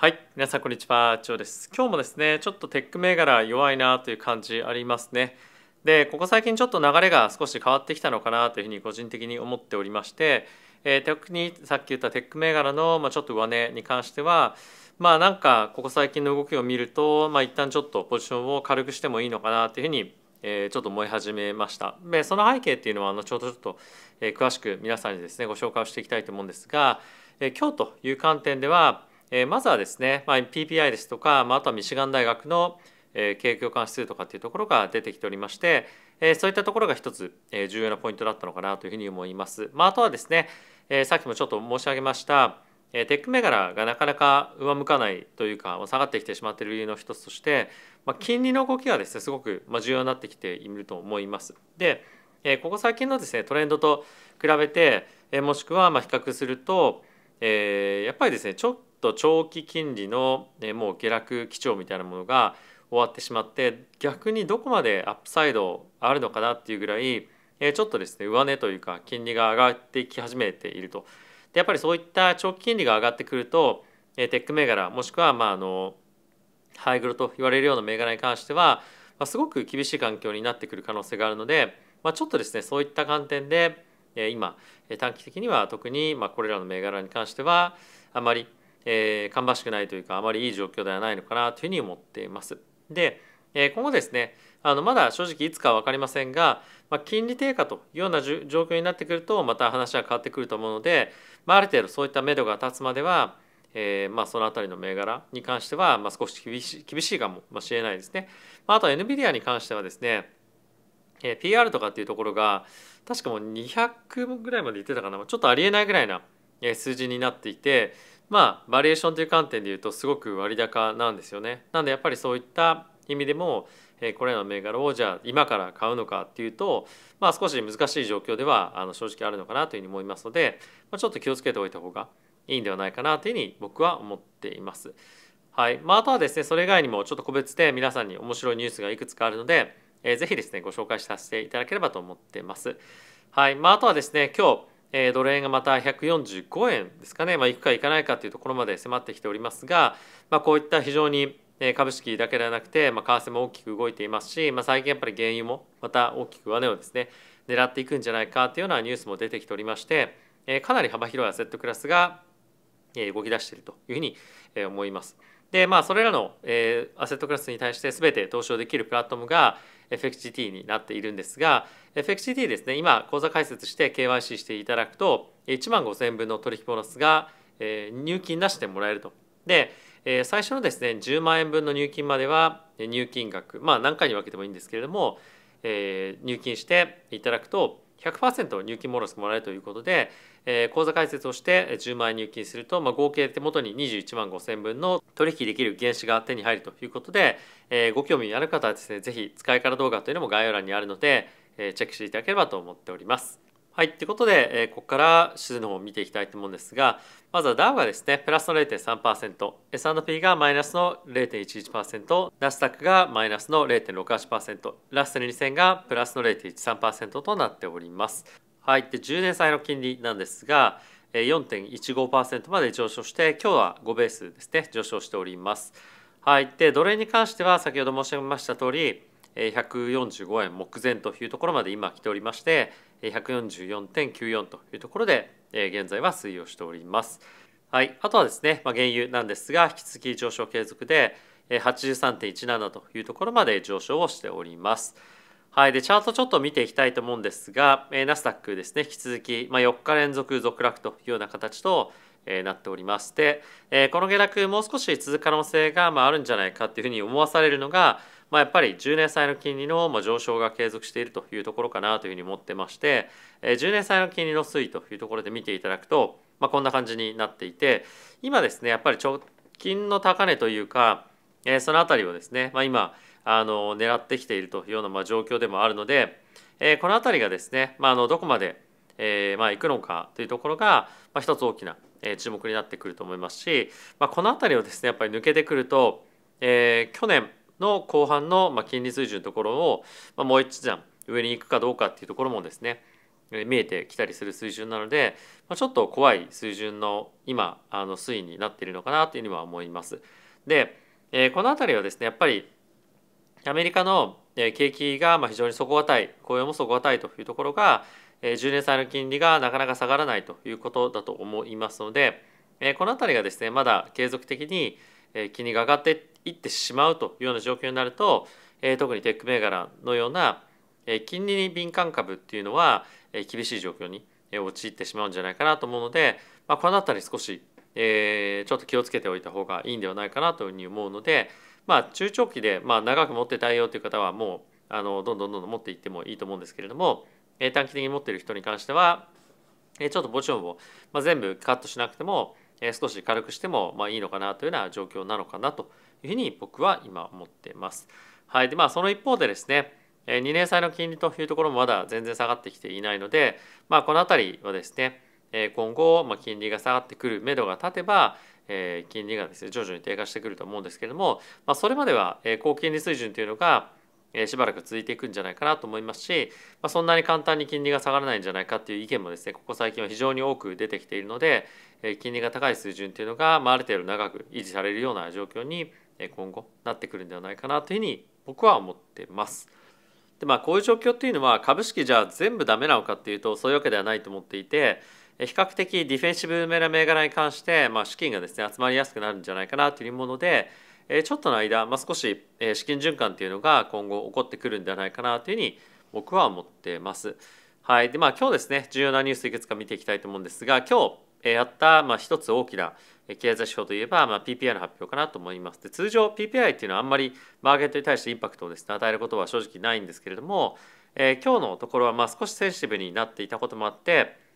はい皆さんこんにちはちょうです今日もですねちょっとテック銘柄弱いなという感じありますねでここ最近ちょっと流れが少し変わってきたのかなというふうに個人的に思っておりまして、えー、特にさっき言ったテック銘柄の、まあ、ちょっと上値に関してはまあなんかここ最近の動きを見ると、まあ、一旦ちょっとポジションを軽くしてもいいのかなというふうにえちょっと燃え始めましたでその背景っていうのは後ほどちょっと、え詳しく皆さんにですねご紹介をしていきたいと思うんですが、え今日という観点ではえまずはですね、まあ、PPI ですとか、まあ、あとはミシガン大学の、え景況感指数とかっていうところが出てきておりまして、えそういったところが一つ、え重要なポイントだったのかなというふうに思います。まあ、あとはですね、えさっきもちょっと申し上げました、えテック銘柄がなかなか上向かないというか下がってきてしまっている理由の一つとして、まあ、金利の動きがですねすごく重要になってきていると思います。で、えここ最近のですねトレンドと比べて、えもしくはまあ比較すると、えやっぱりですねと長期金利の、もう下落基調みたいなものが終わってしまって逆にどこまでアップサイドあるのかなっていうぐらいちょっとですね上値というか金利が上がってき始めていると。でやっぱりそういった長期金利が上がってくるとテック銘柄もしくはまああのハイグロと言われるような銘柄に関してはすごく厳しい環境になってくる可能性があるので、まあ、ちょっとですねそういった観点で今短期的には特にまあこれらの銘柄に関してはあまりえー、芳しくないというかあまりいい状況ではないのかなというふうに思っています。で、えー、今後ですねあのまだ正直いつかは分かりませんが、まあ、金利低下というような状況になってくるとまた話は変わってくると思うので、まあ、ある程度そういった目処が立つまでは、えー、まあ、その辺りの銘柄に関しては、まあ、少し厳し厳しいかもしれないですね。まあ、あと NVIDIA に関してはですね、えー、PR とかっていうところが確かもう200ぐらいまでいってたかなちょっとありえないぐらいな数字になっていてまあバリエーションという観点でいうとすごく割高なんですよね。なんでやっぱりそういった意味でも、えこれらの銘柄をじゃあ今から買うのかっていうと、まあ、少し難しい状況ではあの正直あるのかなというふうに思いますので、まあ、ちょっと気をつけておいた方がいいんではないかなというふうに僕は思っています。はいまあ、あとはですねそれ以外にもちょっと個別で皆さんに面白いニュースがいくつかあるので、えー、ぜひですねご紹介させていただければと思ってます。はいまあ、あとはですね今日えー、ドル円がまた145円ですかね、まあ、いくかいかないかというところまで迫ってきておりますが、まあ、こういった非常に株式だけではなくて、まあ、為替も大きく動いていますし、まあ、最近やっぱり原油もまた大きく上値をですね狙っていくんじゃないかというようなニュースも出てきておりまして、えー、かなり幅広いアセットクラスが動き出しているというふうに思います。でまあそれらの、えアセットクラスに対して全て投資をできるプラットフォームが FXGT になっているんですが FXGT ですね今口座開設して KYC していただくと1万5000円分の取引ボーナスが入金なしでもらえると。で最初のですね10万円分の入金までは入金額まあ何回に分けてもいいんですけれども入金していただくと100%入金ボーナスもらえるということでえー、口座開設をして10万円入金すると、まあ、合計手元に21万5千分の取引できる原資が手に入るということで、えー、ご興味ある方はですね是非使い方動画というのも概要欄にあるので、えー、チェックしていただければと思っております。はい、ということで、えー、ここから指数の方を見ていきたいと思うんですがまずはダウがですねプラスの 0.3%S&P がマイナスの0.11%ナスダックがマイナスの0.68%ラッセル2000がプラスの0.13%となっております。入って10年債の金利なんですが4.15%まで上昇して今日は5ベースですね上昇しております。はい、で奴隷に関しては先ほど申し上げました通り145円目前というところまで今来ておりまして144.94というところで現在は推移をしております。はい、あとはですね、まあ、原油なんですが引き続き上昇継続で83.17というところまで上昇をしております。はい、でチャートちょっと見ていきたいと思うんですが、えー、ナスダックですね引き続き、まあ、4日連続続落というような形と、えー、なっておりまして、えー、この下落もう少し続く可能性が、まあ、あるんじゃないかっていうふうに思わされるのが、まあ、やっぱり10年債の金利の、まあ、上昇が継続しているというところかなというふうに思ってまして、えー、10年債の金利の推移というところで見ていただくと、まあ、こんな感じになっていて今ですねやっぱり直近の高値というか、えー、その辺りをですね、まあ今あの狙ってきているというようなまあ状況でもあるので、えー、この辺りがですね、まあ、あのどこまで、えー、まあ行くのかというところが、まあ、一つ大きなえ注目になってくると思いますし、まあ、この辺りをですねやっぱり抜けてくると、えー、去年の後半のまあ金利水準のところを、まあ、もう一段上に行くかどうかっていうところもですね見えてきたりする水準なので、まあ、ちょっと怖い水準の今あの推移になっているのかなというには思います。で、えー、この辺りはですねやっぱりアメリカの景気が非常に底堅い雇用も底堅いというところが10年債の金利がなかなか下がらないということだと思いますのでこの辺りがですねまだ継続的に金利が上がっていってしまうというような状況になると特にテック銘柄のような金利に敏感株っていうのは厳しい状況に陥ってしまうんじゃないかなと思うので、まあ、この辺り少し、えちょっと気をつけておいた方がいいんではないかなというふうに思うので、まあ、中長期で、まあ、長く持ってたいよという方はもうあのどんどんどんどん持っていってもいいと思うんですけれども、えー、短期的に持ってる人に関しては、えー、ちょっとポジショを、まあ、全部カットしなくても、えー、少し軽くしても、まあ、いいのかなというような状況なのかなというふうに僕は今思ってます。はいでまあ、その一方でですね2年債の金利というところもまだ全然下がってきていないので、まあ、この辺りはですね今後、ま金利が下がってくるめどが立てばえー、金利がですね徐々に低下してくると思うんですけれども、まあ、それまでは、えー、高金利水準というのが、えー、しばらく続いていくんじゃないかなと思いますし、まあ、そんなに簡単に金利が下がらないんじゃないかっていう意見もですねここ最近は非常に多く出てきているので、えー、金利が高い水準というのが、まあ、ある程度長く維持されるような状況に今後なってくるんではないかなというふうに僕は思ってます。でまあこういう状況っていうのは株式じゃあ全部ダメなのかっていうとそういうわけではないと思っていて比較的ディフェンシブめな銘柄に関して、まあ、資金がですね集まりやすくなるんじゃないかなというものでちょっとの間、まあ、少し資金循環というのが今後起こってくるんではないかなというふうに僕は思ってます。はいでまあ、今日ですね重要なニュースいくつか見ていきたいと思うんですが今日やったまあ一つ大きな経済指標といえば、まあ、PPI の発表かなと思います。で通常 PPI っていうのはあんまりマーケットに対してインパクトをですね与えることは正直ないんですけれども、えー、今日のところはまあ少しセンシティブになっていたこともあって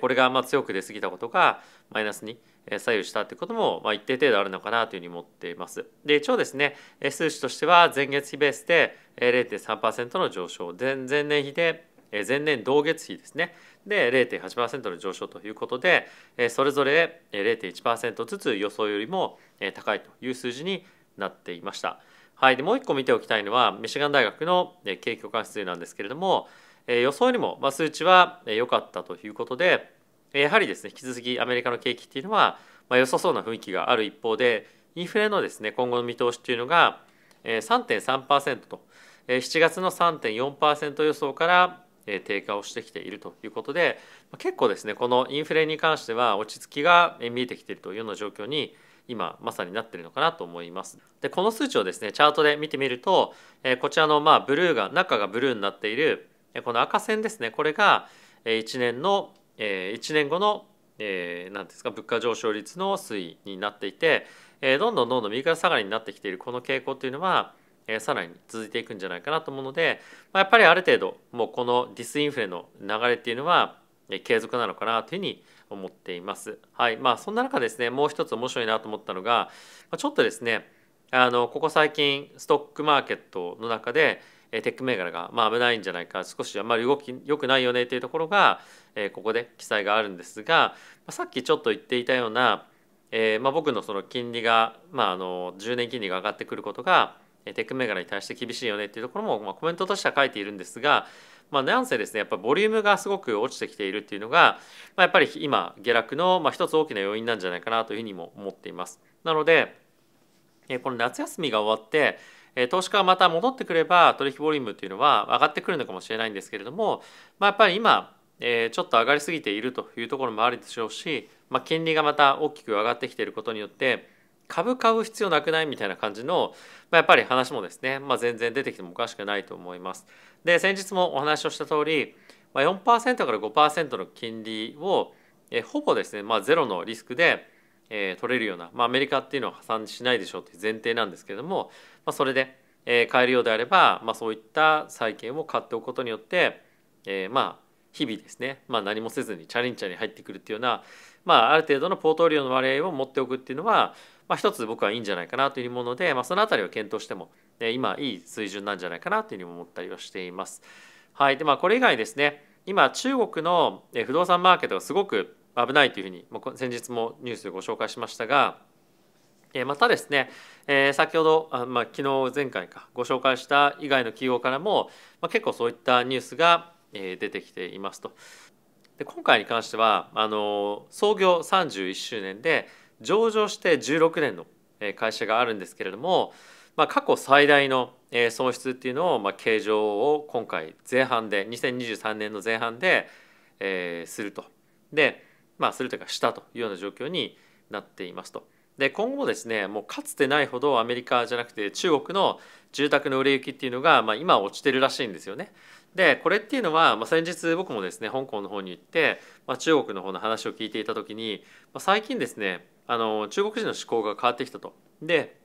これがま強く出過ぎたことがマイナスに左右したということもま一定程度あるのかなというふうに思っています。で一応ですね数値としては前月比ベースで0.3%の上昇前前年比で前年同月比ですねで0.8%の上昇ということでそれぞれ0.1%ずつ予想よりも高いという数字になっていました。はい、でもう一個見ておきたいのはミシガン大学の景気感指数なんですけれども予想よりも数値は良かったということでやはりですね引き続きアメリカの景気っていうのは良さそうな雰囲気がある一方でインフレのですね今後の見通しっていうのが3.3%と7月の3.4%予想から低下をしてきているということで結構ですねこのインフレに関しては落ち着きが見えてきているというような状況に今まさになってるのかなと思います。でこの数値をですねチャートで見てみるとこちらのまあブルーが中がブルーになっているこの赤線ですねこれが1年の1年後の何ですか物価上昇率の推移になっていてどんどんどんどん右から下がりになってきているこの傾向というのはさらに続いていくんじゃないかなと思うのでやっぱりある程度もうこのディスインフレの流れっていうのは継続なのかなというふうに思っています。はいまあ、そんな中ですねもう一つ面白いなと思ったのがちょっとですねあのここ最近ストックマーケットの中でテック銘柄が、まあ、危ないんじゃないか少しあんまり動き良くないよねというところが、えここで記載があるんですが、まさっきちょっと言っていたような、えまあ、僕のその金利が、まあ、あの10年金利が上がってくることがテック銘柄に対して厳しいよねっていうところも、まあ、コメントとしては書いているんですが、まあ、なんせですねやっぱボリュームがすごく落ちてきているっていうのが、まあ、やっぱり今下落の、まあ、一つ大きな要因なんじゃないかなというふうにも思っています。なのでこの夏休みが終わって投資家がまた戻ってくれば取引ボリュームというのは上がってくるのかもしれないんですけれども、まあ、やっぱり今ちょっと上がりすぎているというところもあるでしょうし、まあ、金利がまた大きく上がってきていることによって株買う必要なくないみたいな感じの、まあ、やっぱり話もですね、まあ、全然出てきてもおかしくないと思います。で先日もお話をした通り、まあ、4%から5%の金利をえほぼですね、まあ、ゼロのリスクでえー、取れるような、まあ、アメリカっていうのは破産しないでしょうっていう前提なんですけれども、まあ、それで、えー、買えるようであれば、まあ、そういった債券を買っておくことによって、えー、まあ日々ですね、まあ、何もせずにチャリンチャリン入ってくるっていうような、まあ、ある程度のポートフォリオの割合を持っておくっていうのは、まあ、一つ僕はいいんじゃないかなというもので、まあ、その辺りを検討しても、えー、今いい水準なんじゃないかなというふうに思ったりはしています。はいでまあ、これ以外ですね今中国の不動産マーケットがすごく危ないというふうに、先日もニュースでご紹介しましたが、えまたですね、え先ほどあ、まあ、昨日前回かご紹介した以外の企業からも、まあ、結構そういったニュースが、え出てきていますと。で今回に関してはあの創業31周年で上場して16年の会社があるんですけれども、まあ、過去最大の損失っていうのを、まあ、計上を今回前半で2023年の前半で、えー、すると。でまあ、するというかしたというような状況になっていますと。で今後もですねもうかつてないほどアメリカじゃなくて中国の住宅の売れ行きっていうのが、まあ、今落ちてるらしいんですよね。でこれっていうのは、まあ、先日僕もですね香港の方に行って、まあ、中国の方の話を聞いていた時に、まあ、最近ですねあの中国人の思考が変わってきたと。で、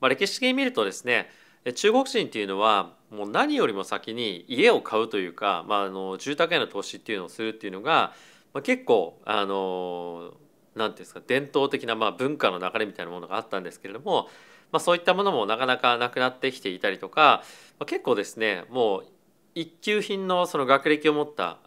まあ、歴史的に見るとですね中国人っていうのはもう何よりも先に家を買うというか、まあ、あの住宅への投資っていうのをするっていうのが、まあ、結構あの何て言うんですか伝統的なまあ文化の流れみたいなものがあったんですけれども、まあ、そういったものもなかなかなくなってきていたりとか、まあ、結構ですねもう一級品のその学歴を持った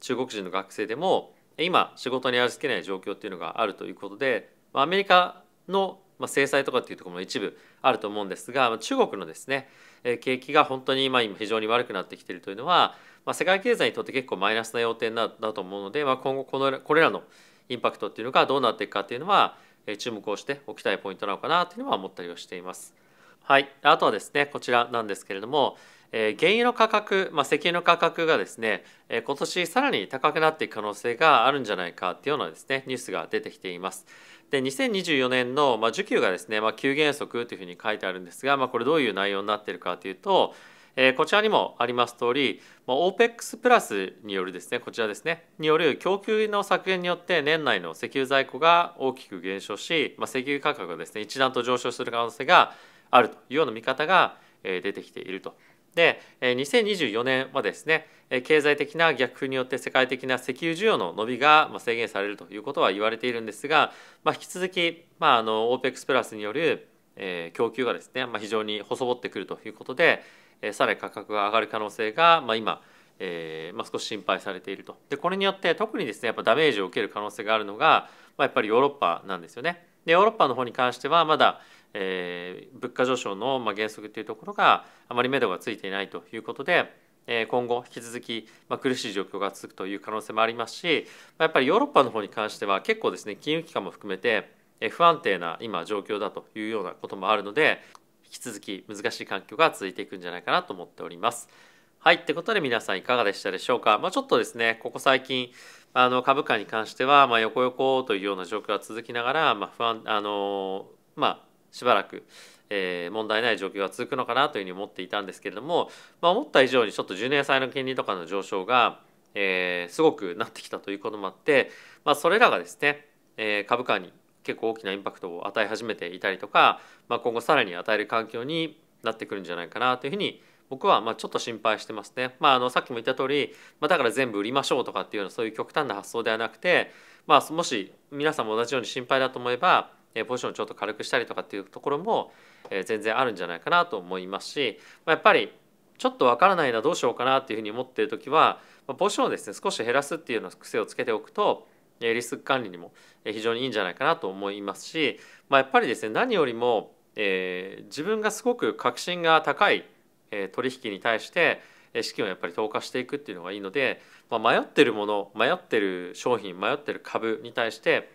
中国人の学生でも今仕事に預けない状況っていうのがあるということで、まあ、アメリカのまあ、制裁とかっていうところも一部あると思うんですが中国のですね景気が本当に今今非常に悪くなってきているというのは、まあ、世界経済にとって結構マイナスな要点だだと思うので、まあ、今後このこれらのインパクトっていうのがどうなっていくかっていうのは注目をしておきたいポイントなのかなというのは思ったりをしています。はい、あとはですねこちらなんですけれどもえ原油の価格、まあ、石油の価格がですね、え今年さらに高くなっていく可能性があるんじゃないかっていうようなですねニュースが出てきています。で2024年の、まあ、需給がですね、まあ、急減速というふうに書いてあるんですが、まあ、これどういう内容になっているかというと、えこちらにもあります通り、まあ、OPEX プラスによるですねこちらですねによる供給の削減によって年内の石油在庫が大きく減少し、まあ、石油価格がですね一段と上昇する可能性があるというような見方が出てきているとで2024年はですね経済的な逆風によって世界的な石油需要の伸びが制限されるということは言われているんですが、まあ、引き続き、まあ、あの o p e x プラスによる供給がですね、まあ、非常に細ってくるということでさらに価格が上がる可能性が、まあ、今、えーまあ、少し心配されているとでこれによって特にですねやっぱダメージを受ける可能性があるのが、まあ、やっぱりヨーロッパなんですよね。でヨーロッパの方に関してはまだ、えー、物価上昇の、まあ、原則というところがあまり目処がついていないということで、えー、今後引き続き、まあ、苦しい状況が続くという可能性もありますし、まあ、やっぱりヨーロッパの方に関しては結構ですね金融機関も含めて不安定な今状況だというようなこともあるので引き続き難しい環境が続いていくんじゃないかなと思っております。はいってことで皆さんいかがでしたでしょうか、まあ、ちょっとですねここ最近あの株価に関しては、まあ、横横というような状況が続きながら、まあ、不安あの、まあ、しばらく、えー、問題ない状況が続くのかなというふうに思っていたんですけれども、まあ、思った以上にちょっと10年債の金利とかの上昇が、えー、すごくなってきたということもあって、まあ、それらがですね、えー、株価に結構大きなインパクトを与え始めていたりとか、まあ、今後さらに与える環境になってくるんじゃないかなというふうに思います。僕はまあちょっと心配してますね。まあ、あのさっきも言った通り、まあ、だから全部売りましょうとかっていうそういう極端な発想ではなくて、まあ、もし皆さんも同じように心配だと思えばポジションをちょっと軽くしたりとかっていうところも全然あるんじゃないかなと思いますし、まあ、やっぱりちょっとわからないなどうしようかなっていうふうに思っている時はポジションをですね少し減らすっていうような癖をつけておくとリスク管理にも非常にいいんじゃないかなと思いますし、まあ、やっぱりですね何よりも、えー、自分がすごく確信が高い取引に対して資金をやっぱり投下していくっていうのがいいので、まあ、迷ってるもの迷ってる商品迷ってる株に対して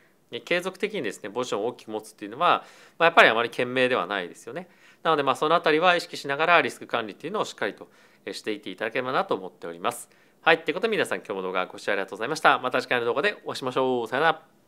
継続的にですねポジションを大きく持つっていうのは、まあ、やっぱりあまり賢明ではないですよね。なのでまあその辺りは意識しながらリスク管理っていうのをしっかりとしていっていただければなと思っております。はい、ということで皆さん今日も動画ご視聴ありがとうございました。また次回の動画でお会いしましょう。さよなら。